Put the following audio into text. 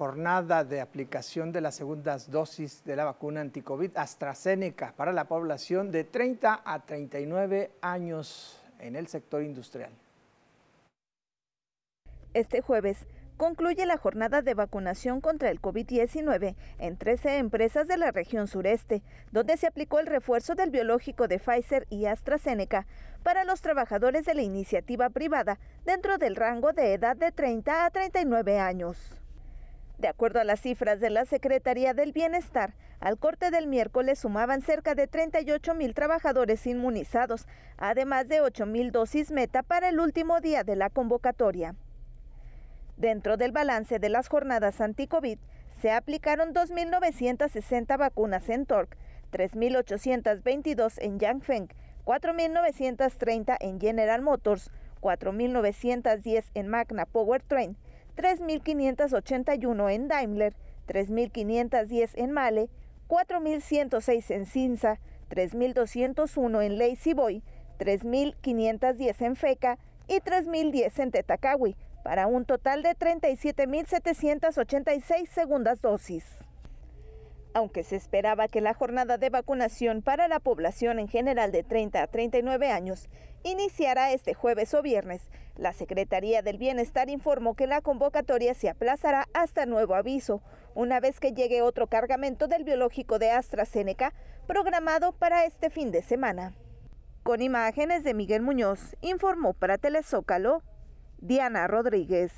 jornada de aplicación de las segundas dosis de la vacuna anticovid AstraZeneca para la población de 30 a 39 años en el sector industrial. Este jueves concluye la jornada de vacunación contra el COVID-19 en 13 empresas de la región sureste, donde se aplicó el refuerzo del biológico de Pfizer y AstraZeneca para los trabajadores de la iniciativa privada dentro del rango de edad de 30 a 39 años. De acuerdo a las cifras de la Secretaría del Bienestar, al corte del miércoles sumaban cerca de 38 mil trabajadores inmunizados, además de 8 mil dosis meta para el último día de la convocatoria. Dentro del balance de las jornadas anti-COVID, se aplicaron 2.960 vacunas en Torque, 3.822 en Yangfeng, 4.930 en General Motors, 4.910 en Magna Powertrain, 3.581 en Daimler, 3.510 en Male, 4.106 en Cinza, 3.201 en Lazy 3.510 en FECA y 3.010 en Tetacawi, para un total de 37.786 segundas dosis. Aunque se esperaba que la jornada de vacunación para la población en general de 30 a 39 años iniciara este jueves o viernes, la Secretaría del Bienestar informó que la convocatoria se aplazará hasta nuevo aviso, una vez que llegue otro cargamento del biológico de AstraZeneca programado para este fin de semana. Con imágenes de Miguel Muñoz, informó para Telezócalo Diana Rodríguez.